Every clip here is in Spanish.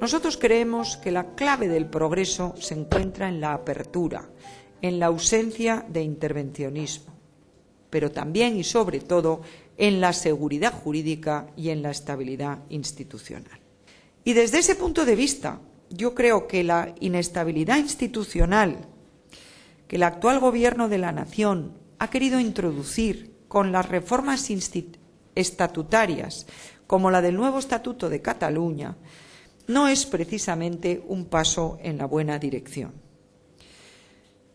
Nosotros creemos que la clave del progreso se encuentra en la apertura, en la ausencia de intervencionismo, pero también y sobre todo en la seguridad jurídica y en la estabilidad institucional. Y desde ese punto de vista, yo creo que la inestabilidad institucional que el actual Gobierno de la Nación ha querido introducir con las reformas estatutarias, como la del nuevo Estatuto de Cataluña, no es precisamente un paso en la buena dirección.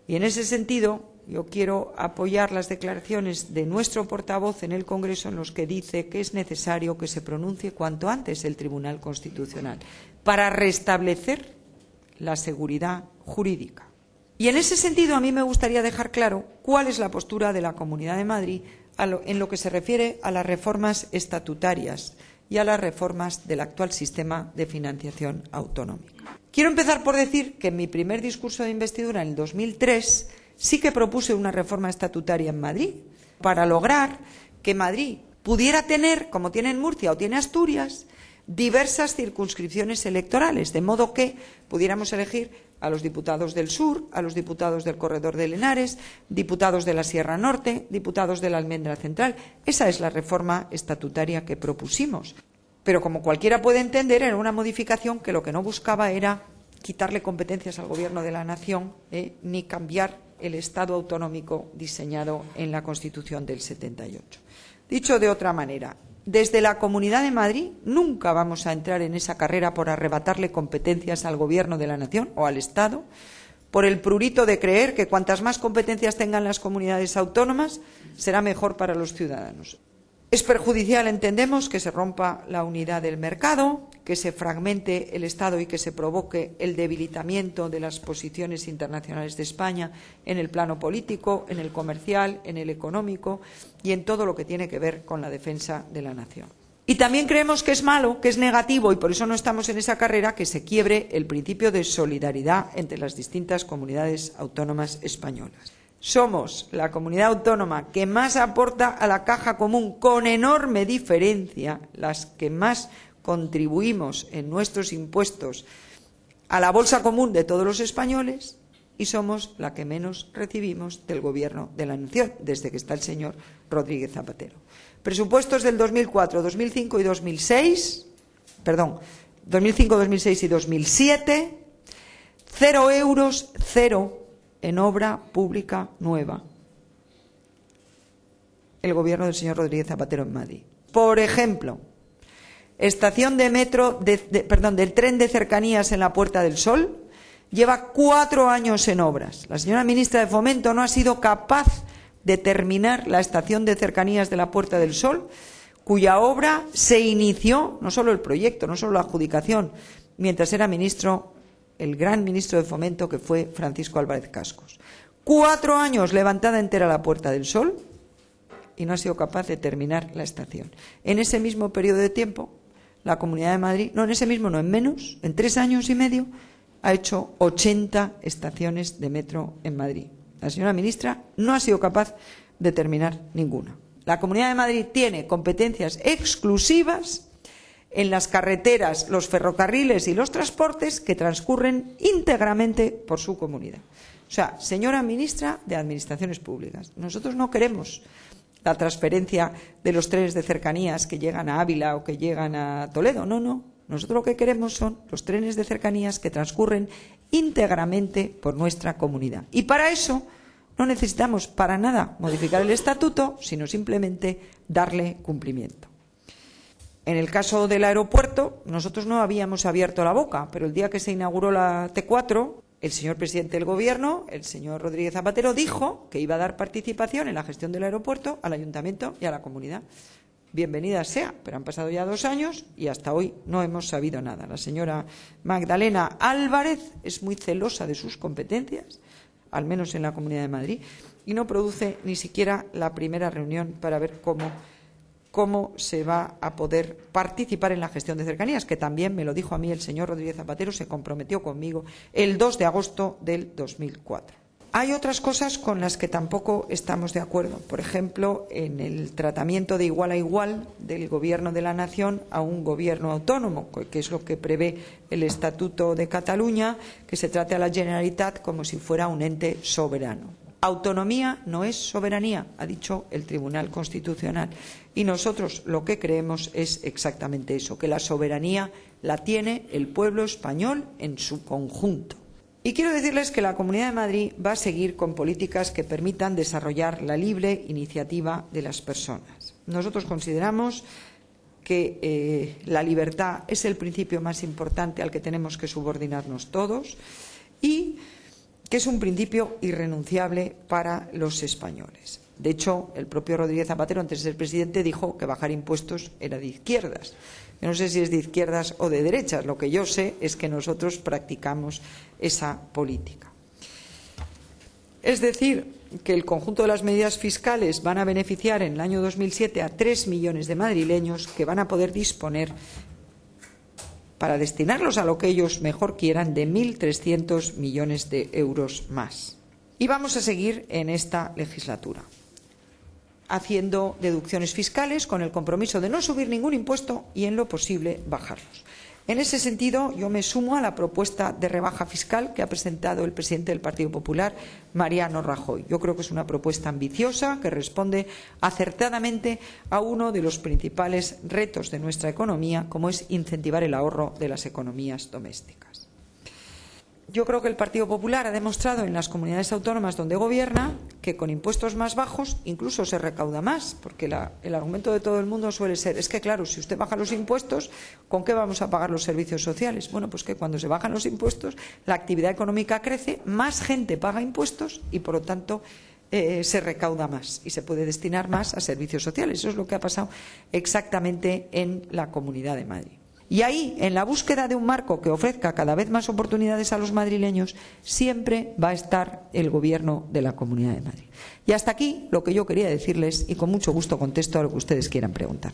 Y en ese sentido, yo quiero apoyar las declaraciones de nuestro portavoz en el Congreso en los que dice que es necesario que se pronuncie cuanto antes el Tribunal Constitucional para restablecer la seguridad jurídica. Y en ese sentido, a mí me gustaría dejar claro cuál es la postura de la Comunidad de Madrid en lo que se refiere a las reformas estatutarias y a las reformas del actual sistema de financiación autonómica. Quiero empezar por decir que en mi primer discurso de investidura en el 2003 sí que propuse una reforma estatutaria en Madrid para lograr que Madrid pudiera tener, como tiene en Murcia o tiene Asturias, diversas circunscripciones electorales, de modo que pudiéramos elegir a los diputados del Sur, a los diputados del Corredor de Henares, diputados de la Sierra Norte, diputados de la Almendra Central. Esa es la reforma estatutaria que propusimos. Pero como cualquiera puede entender, era una modificación que lo que no buscaba era quitarle competencias al Gobierno de la Nación eh, ni cambiar el Estado autonómico diseñado en la Constitución del 78. Dicho de otra manera, desde la Comunidad de Madrid nunca vamos a entrar en esa carrera por arrebatarle competencias al Gobierno de la Nación o al Estado, por el prurito de creer que cuantas más competencias tengan las comunidades autónomas, será mejor para los ciudadanos. Es perjudicial, entendemos, que se rompa la unidad del mercado, que se fragmente el Estado y que se provoque el debilitamiento de las posiciones internacionales de España en el plano político, en el comercial, en el económico y en todo lo que tiene que ver con la defensa de la nación. Y también creemos que es malo, que es negativo, y por eso no estamos en esa carrera, que se quiebre el principio de solidaridad entre las distintas comunidades autónomas españolas. Somos la comunidad autónoma que más aporta a la caja común, con enorme diferencia, las que más contribuimos en nuestros impuestos a la bolsa común de todos los españoles y somos la que menos recibimos del Gobierno de la Nación desde que está el señor Rodríguez Zapatero. Presupuestos del 2004, 2005 y 2006, perdón, 2005, 2006 y 2007, cero euros, cero en obra pública nueva. El Gobierno del señor Rodríguez Zapatero en Madrid. Por ejemplo, estación de metro, perdón, del tren de cercanías en la Puerta del Sol, lleva cuatro años en obras. La señora ministra de Fomento no ha sido capaz de terminar la estación de cercanías de la Puerta del Sol, cuya obra se inició, no solo el proyecto, no solo la adjudicación, mientras era ministro, el gran ministro de Fomento que fue Francisco Álvarez Cascos. Cuatro años levantada entera la Puerta del Sol y no ha sido capaz de terminar la estación. En ese mismo periodo de tiempo, la Comunidad de Madrid, no en ese mismo, no en menos, en tres años y medio, ha hecho 80 estaciones de metro en Madrid. La señora ministra no ha sido capaz de terminar ninguna. La Comunidad de Madrid tiene competencias exclusivas en las carreteras, los ferrocarriles y los transportes que transcurren íntegramente por su comunidad. O sea, señora ministra de Administraciones Públicas, nosotros no queremos la transferencia de los trenes de cercanías que llegan a Ávila o que llegan a Toledo. No, no. Nosotros lo que queremos son los trenes de cercanías que transcurren íntegramente por nuestra comunidad. Y para eso no necesitamos para nada modificar el estatuto, sino simplemente darle cumplimiento. En el caso del aeropuerto, nosotros no habíamos abierto la boca, pero el día que se inauguró la T4, el señor presidente del Gobierno, el señor Rodríguez Zapatero, dijo que iba a dar participación en la gestión del aeropuerto al ayuntamiento y a la comunidad. Bienvenida sea, pero han pasado ya dos años y hasta hoy no hemos sabido nada. La señora Magdalena Álvarez es muy celosa de sus competencias, al menos en la Comunidad de Madrid, y no produce ni siquiera la primera reunión para ver cómo cómo se va a poder participar en la gestión de cercanías, que también me lo dijo a mí el señor Rodríguez Zapatero, se comprometió conmigo el 2 de agosto del 2004. Hay otras cosas con las que tampoco estamos de acuerdo. Por ejemplo, en el tratamiento de igual a igual del Gobierno de la Nación a un Gobierno autónomo, que es lo que prevé el Estatuto de Cataluña, que se trate a la Generalitat como si fuera un ente soberano. Autonomía no es soberanía, ha dicho el Tribunal Constitucional. Y nosotros lo que creemos es exactamente eso, que la soberanía la tiene el pueblo español en su conjunto. Y quiero decirles que la Comunidad de Madrid va a seguir con políticas que permitan desarrollar la libre iniciativa de las personas. Nosotros consideramos que eh, la libertad es el principio más importante al que tenemos que subordinarnos todos y que es un principio irrenunciable para los españoles. De hecho, el propio Rodríguez Zapatero, antes de ser presidente, dijo que bajar impuestos era de izquierdas. Yo no sé si es de izquierdas o de derechas. Lo que yo sé es que nosotros practicamos esa política. Es decir, que el conjunto de las medidas fiscales van a beneficiar en el año 2007 a tres millones de madrileños que van a poder disponer para destinarlos a lo que ellos mejor quieran de 1.300 millones de euros más. Y vamos a seguir en esta legislatura haciendo deducciones fiscales con el compromiso de no subir ningún impuesto y en lo posible bajarlos. En ese sentido, yo me sumo a la propuesta de rebaja fiscal que ha presentado el presidente del Partido Popular, Mariano Rajoy. Yo creo que es una propuesta ambiciosa que responde acertadamente a uno de los principales retos de nuestra economía, como es incentivar el ahorro de las economías domésticas yo creo que el Partido Popular ha demostrado en las comunidades autónomas donde gobierna que con impuestos más bajos incluso se recauda más, porque el argumento de todo el mundo suele ser, es que claro, si usted baja los impuestos, ¿con qué vamos a pagar los servicios sociales? Bueno, pues que cuando se bajan los impuestos, la actividad económica crece, más gente paga impuestos y por lo tanto eh, se recauda más y se puede destinar más a servicios sociales. Eso es lo que ha pasado exactamente en la Comunidad de Madrid. Y ahí, en la búsqueda de un marco que ofrezca cada vez más oportunidades a los madrileños, siempre va a estar el Gobierno de la Comunidad de Madrid. Y hasta aquí lo que yo quería decirles y con mucho gusto contesto a lo que ustedes quieran preguntar.